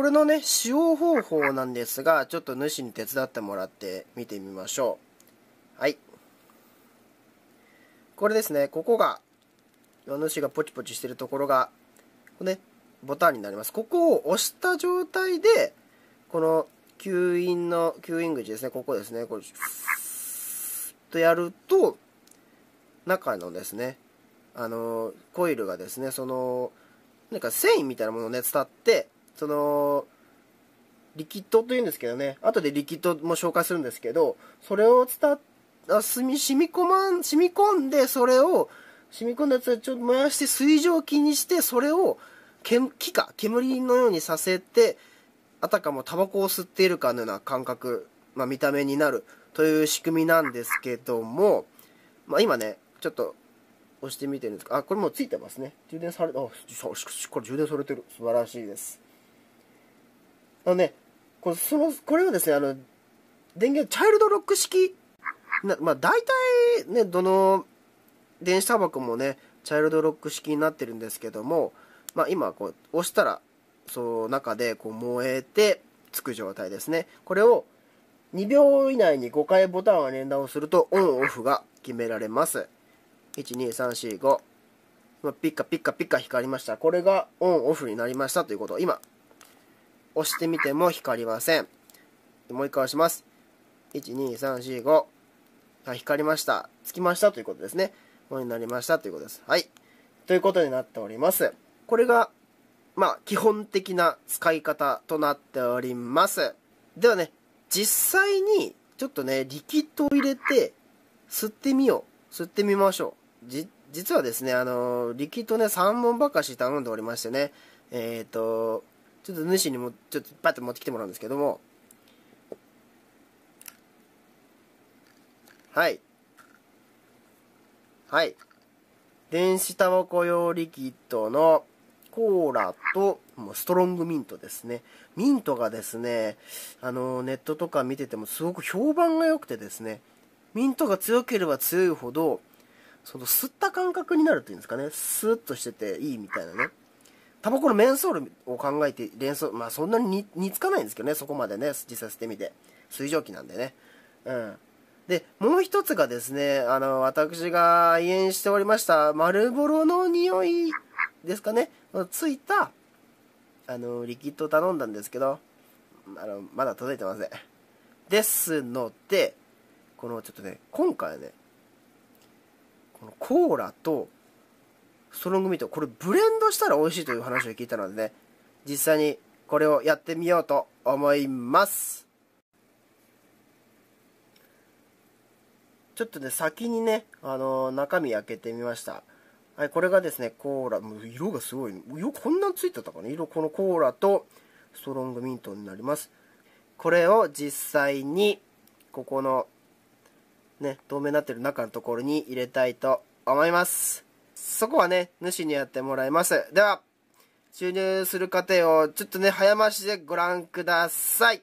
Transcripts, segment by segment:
これのね、使用方法なんですが、ちょっと主に手伝ってもらって見てみましょう。はい。これですね、ここが、主がポチポチしてるところが、これね、ボタンになります。ここを押した状態で、この吸引の、吸引口ですね、ここですね、これ、とやると、中のですね、あの、コイルがですね、その、なんか繊維みたいなものをね、伝って、そのリキッドというんですけどね後でリキッドも紹介するんですけどそれを伝あ染み染み込まん染み込んでそれを染み込んだやつをちょっと燃やして水蒸気にしてそれを木か煙のようにさせてあたかもタバコを吸っているかのような感覚、まあ、見た目になるという仕組みなんですけども、まあ、今ねちょっと押してみてるんですがあこれもうついてますね充電されあこれ充電されてる素晴らしいですあのね、こそのこれはですね、あの、電源、チャイルドロック式、なまあ、大体ね、どの電子タバコもね、チャイルドロック式になってるんですけども、まあ、今こう、押したら、その中でこう燃えてつく状態ですね。これを2秒以内に5回ボタンを連打をするとオンオフが決められます。12345。ピッカピッカピッカ光りました。これがオンオフになりましたということ。今、押してみても光りません。もう一回押します。12345あ光りました。つきましたということですね。これになりましたということです。はい。ということになっております。これが、まあ、基本的な使い方となっております。ではね、実際に、ちょっとね、リキッドを入れて、吸ってみよう。吸ってみましょう。じ、実はですね、あのー、リキッドね、3本ばっかし頼んでおりましてね、えっ、ー、と、ちょっと主にもちょっとパッと持ってきてもらうんですけどもはいはい電子タバコ用リキッドのコーラともうストロングミントですねミントがですねあのネットとか見ててもすごく評判が良くてですねミントが強ければ強いほどその吸った感覚になるというんですかねスーッとしてていいみたいなねタバコのメンソールを考えて、連想、まあそんなに似つかないんですけどね、そこまでね、実際捨てみて。水蒸気なんでね。うん。で、もう一つがですね、あの、私が愛煙しておりました、丸ボロの匂いですかね、ついた、あの、リキッド頼んだんですけど、あの、まだ届いてません。ですので、このちょっとね、今回ね、このコーラとストロングミートこれブレンドしたら美味しいという話を聞いたのでね実際にこれをやってみようと思いますちょっとね先にね、あのー、中身開けてみましたはい、これがですね、コーラ、もう色がすごい、色こんなんついてたかな色、このコーラとストロングミントになります。これを実際に、ここの、ね、透明になってる中のところに入れたいと思います。そこはね、主にやってもらいます。では、注入する過程をちょっとね、早回しでご覧ください。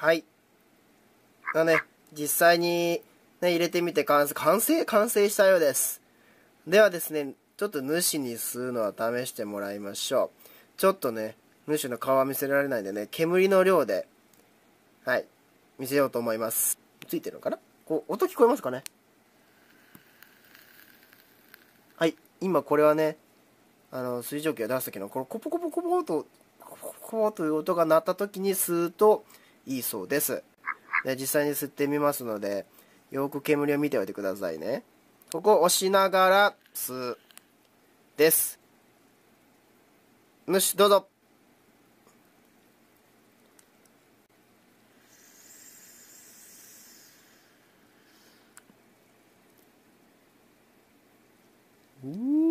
はい。あね、実際に、ね、入れてみて完成、完成完成したようです。ではですね、ちょっと主に吸うのは試してもらいましょう。ちょっとね、主の顔は見せられないんでね、煙の量で、はい、見せようと思います。ついてるのかなこう、音聞こえますかねはい、今これはね、あの、水蒸気を出す時の、このコポコポコポと、コポコポという音が鳴った時に吸うと、いいそうですで実際に吸ってみますのでよく煙を見ておいてくださいねここを押しながら吸うですし、どうぞうん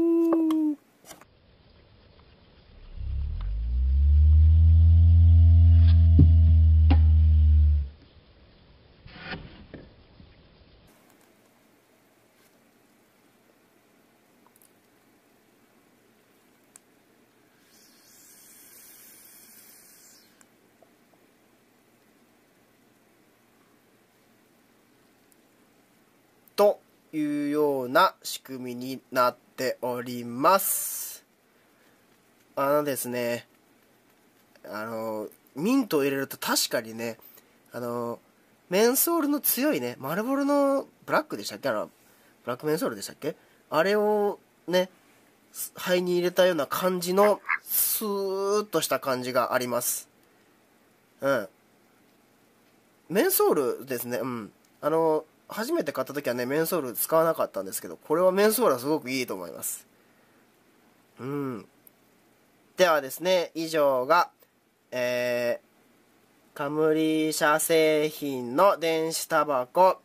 いうような仕組みになっておりますあのですねあのミントを入れると確かにねあのメンソールの強いね丸ボルのブラックでしたっけあのブラックメンソールでしたっけあれをね肺に入れたような感じのスーッとした感じがありますうんメンソールですねうんあの初めて買った時はねメンソール使わなかったんですけどこれはメンソールはすごくいいと思いますうんではですね以上がえー、カムリ社製品の電子タバコ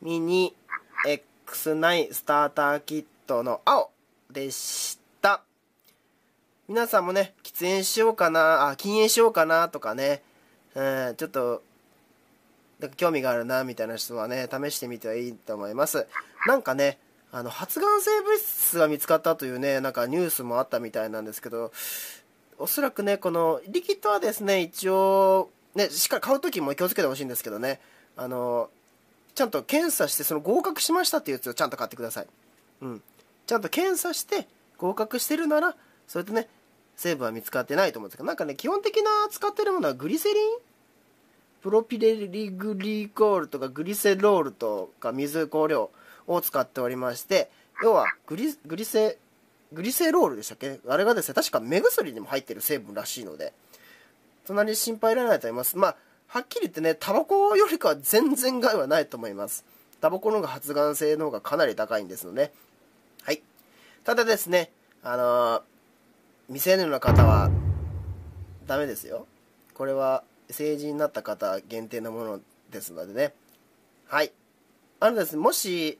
ミニ X9 スターターキットの青でした皆さんもね喫煙しようかなあ禁煙しようかなとかね、うん、ちょっと興味があるなみたいな人はね試してみてはいいと思いますなんかねあの発がん性物質が見つかったというねなんかニュースもあったみたいなんですけどおそらくねこのリキッドはですね一応ねしっかり買う時も気をつけてほしいんですけどねあのちゃんと検査してその合格しましたっていうやつをちゃんと買ってくださいうんちゃんと検査して合格してるならそれとね成分は見つかってないと思うんですけどなんかね基本的な使ってるものはグリセリンプロピレリグリコールとかグリセロールとか水香料を使っておりまして、要はグリグリセ、グリセロールでしたっけあれがですね、確か目薬にも入ってる成分らしいので、そんなに心配いらないと思います。まあ、はっきり言ってね、タバコよりかは全然害はないと思います。タバコの方が発がん性の方がかなり高いんですので、ね、はい。ただですね、あのー、未成年の方は、ダメですよ。これは成人になった方限定のものですのでね。はい。あのですね、もし、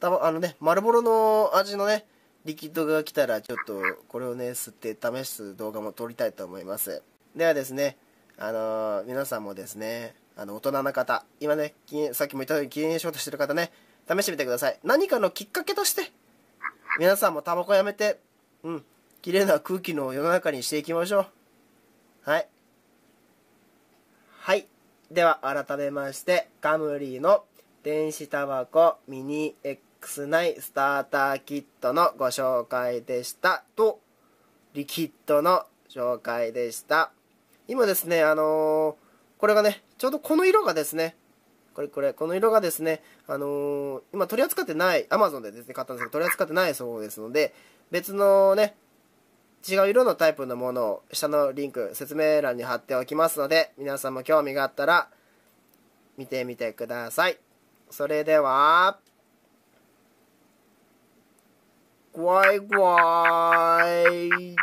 たま、あのね、丸ボロの味のね、リキッドが来たら、ちょっと、これをね、吸って試す動画も撮りたいと思います。ではですね、あのー、皆さんもですね、あの、大人な方、今ね、さっきも言ったように禁煙しようとしてる方ね、試してみてください。何かのきっかけとして、皆さんもタバコやめて、うん、綺麗な空気の世の中にしていきましょう。はい。はい。では、改めまして、カムリーの電子タバコミニ X9 スターターキットのご紹介でした。と、リキッドの紹介でした。今ですね、あのー、これがね、ちょうどこの色がですね、これこれ、この色がですね、あのー、今取り扱ってない、Amazon でですね、買ったんですけど、取り扱ってないそうですので、別のね、違う色のタイプのものを下のリンク説明欄に貼っておきますので皆さんも興味があったら見てみてくださいそれではワイ